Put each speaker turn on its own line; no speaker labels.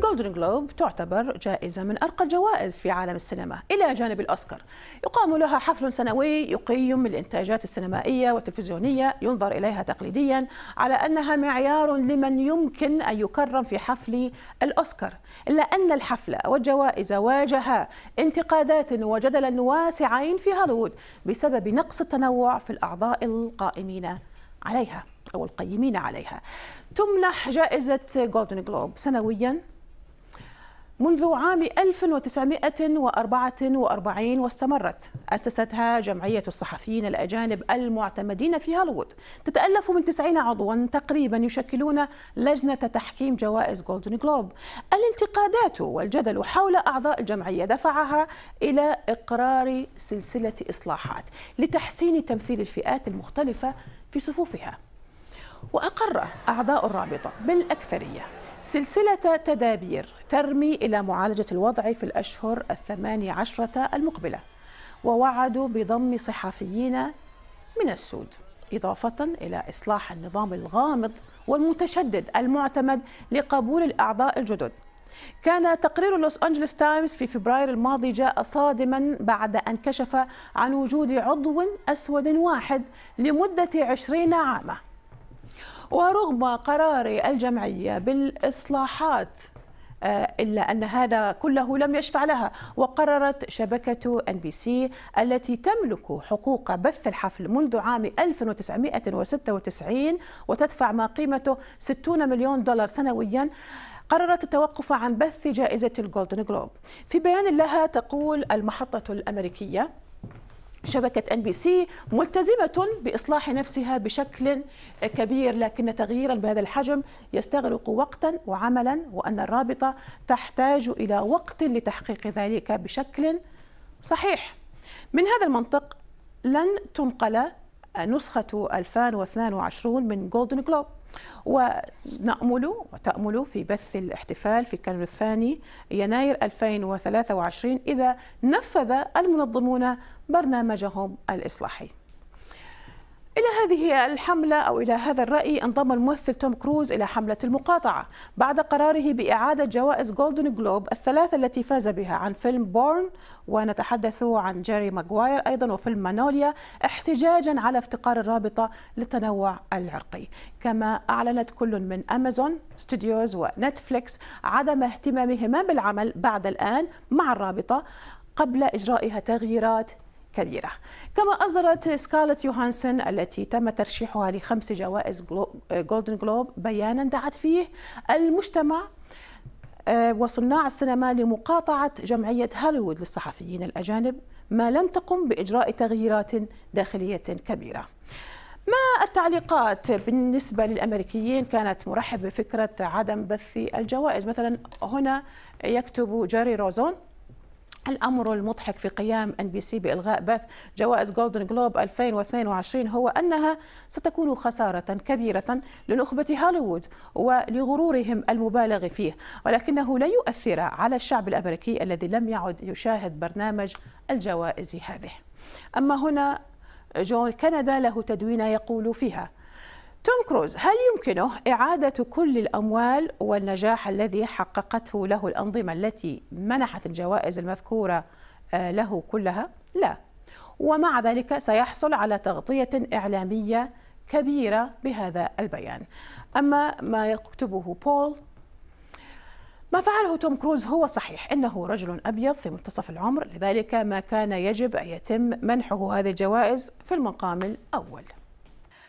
جولدن جلوب تعتبر جائزة من أرقى الجوائز في عالم السينما إلى جانب الأوسكار يقام لها حفل سنوي يقيم الإنتاجات السينمائية والتلفزيونية ينظر إليها تقليديا على أنها معيار لمن يمكن أن يكرم في حفل الأوسكار إلا أن الحفلة والجوائز واجها انتقادات وجدلا واسعين في هوليوود بسبب نقص التنوع في الأعضاء القائمين عليها أو القيمين عليها تمنح جائزة جولدن جلوب سنويا منذ عام 1944 واستمرت أسستها جمعية الصحفيين الأجانب المعتمدين في هوليوود تتألف من 90 عضوا تقريبا يشكلون لجنة تحكيم جوائز جولدن جلوب الانتقادات والجدل حول أعضاء الجمعية دفعها إلى إقرار سلسلة إصلاحات لتحسين تمثيل الفئات المختلفة في صفوفها وأقر أعضاء الرابطة بالأكثرية سلسلة تدابير ترمي إلى معالجة الوضع في الأشهر الثماني عشرة المقبلة ووعدوا بضم صحفيين من السود إضافة إلى إصلاح النظام الغامض والمتشدد المعتمد لقبول الأعضاء الجدد كان تقرير لوس أنجلوس تايمز في فبراير الماضي جاء صادما بعد أن كشف عن وجود عضو أسود واحد لمدة عشرين عاماً ورغم قرار الجمعية بالإصلاحات آه، إلا أن هذا كله لم يشفع لها وقررت شبكة أن بي سي التي تملك حقوق بث الحفل منذ عام 1996 وتدفع ما قيمته 60 مليون دولار سنوياً قررت التوقف عن بث جائزة الجولدن جلوب في بيان لها تقول المحطة الأمريكية شبكة ان بي سي ملتزمة باصلاح نفسها بشكل كبير لكن تغييرا بهذا الحجم يستغرق وقتا وعملا وان الرابطة تحتاج الى وقت لتحقيق ذلك بشكل صحيح. من هذا المنطق لن تنقل نسخة 2022 من جولدن جلوب ونأمل وتأمل في بث الاحتفال في كانون الثاني يناير 2023 إذا نفذ المنظمون برنامجهم الإصلاحي إلى هذه الحملة أو إلى هذا الرأي انضم الممثل توم كروز إلى حملة المقاطعة بعد قراره بإعادة جوائز جولدن جلوب الثلاثة التي فاز بها عن فيلم بورن ونتحدث عن جيري ماغواير أيضا وفيلم مانوليا احتجاجا على افتقار الرابطة للتنوع العرقي كما أعلنت كل من أمازون ستوديوز ونتفليكس عدم اهتمامهما بالعمل بعد الآن مع الرابطة قبل إجرائها تغييرات كبيرة كما أصدرت سكارلت يوهانسون التي تم ترشيحها لخمس جوائز جولدن جلوب بيانا دعت فيه المجتمع آه، وصناع السينما لمقاطعة جمعية هوليوود للصحفيين الأجانب ما لم تقم بإجراء تغييرات داخلية كبيرة ما التعليقات بالنسبة للأمريكيين كانت مرحب بفكرة عدم بث الجوائز مثلا هنا يكتب جاري روزون الامر المضحك في قيام ان بي سي بالغاء بث جوائز جولدن جلوب 2022 هو انها ستكون خساره كبيره لنخبه هوليوود ولغرورهم المبالغ فيه ولكنه لا يؤثر على الشعب الامريكي الذي لم يعد يشاهد برنامج الجوائز هذه اما هنا جون كندا له تدوينه يقول فيها توم كروز هل يمكنه إعادة كل الأموال والنجاح الذي حققته له الأنظمة التي منحت الجوائز المذكورة آه، له كلها؟ لا ومع ذلك سيحصل على تغطية إعلامية كبيرة بهذا البيان أما ما يكتبه بول ما فعله توم كروز هو صحيح انه رجل ابيض في منتصف العمر لذلك ما كان يجب ان يتم منحه هذه الجوائز في المقام الاول